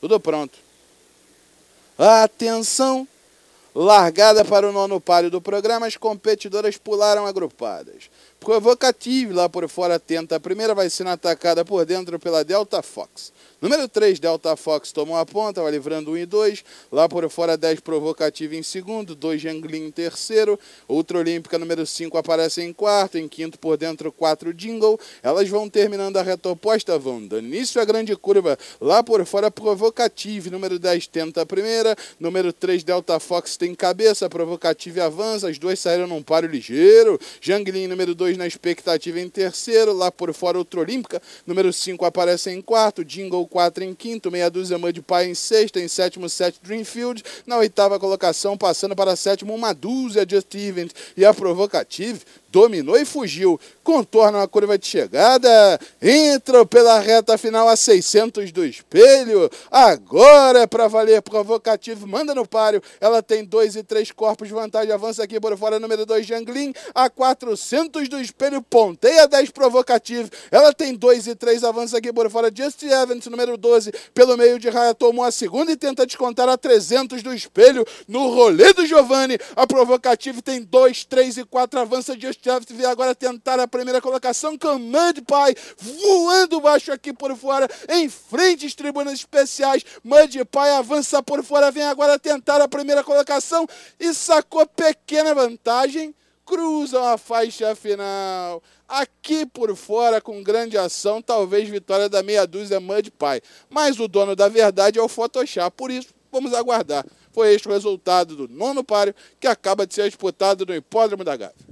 Tudo pronto. Atenção! Largada para o nono páreo do programa, as competidoras pularam agrupadas. Provocative lá por fora tenta. A primeira vai sendo atacada por dentro pela Delta Fox. Número 3, Delta Fox tomou a ponta, vai livrando 1 e 2. Lá por fora, 10 Provocative em segundo, 2 Janglin em terceiro. Outra Olímpica número 5 aparece em quarto, em quinto por dentro 4 Jingle. Elas vão terminando a reta oposta, vão dando início à grande curva. Lá por fora, Provocative, número 10 tenta a primeira. Número 3, Delta Fox tem cabeça, Provocative avança, as duas saíram num páreo ligeiro. Janglin número 2 2 na expectativa em terceiro, lá por fora Olímpica, número 5 aparece em quarto, Jingle 4 em quinto, meia dúzia Mud Pie em sexta, em sétimo Set Dreamfield, na oitava colocação passando para sétimo uma dúzia Just Event e a Provocative dominou e fugiu. Contorna a curva de chegada, entra pela reta final a 600 do espelho. Agora é para valer provocativo, manda no páreo. Ela tem dois e três corpos, vantagem avança aqui por fora, número 2 Janglin, a 400 do espelho, ponteia 10 provocativo. Ela tem dois e três, avança aqui por fora Just Evans, número 12, pelo meio de raia tomou a segunda e tenta descontar a 300 do espelho no rolê do Giovanni. A provocativo tem dois, três e quatro, avança Just deve agora tentar a primeira colocação. Camande, pai, voando baixo aqui por fora, em frente às tribunas especiais. Mande, pai, avança por fora, vem agora tentar a primeira colocação e sacou pequena vantagem cruzam a faixa final. Aqui por fora, com grande ação, talvez vitória da meia dúzia Mud Pie. Mas o dono da verdade é o Photoshop, por isso vamos aguardar. Foi este o resultado do nono páreo que acaba de ser disputado no Hipódromo da Gávea.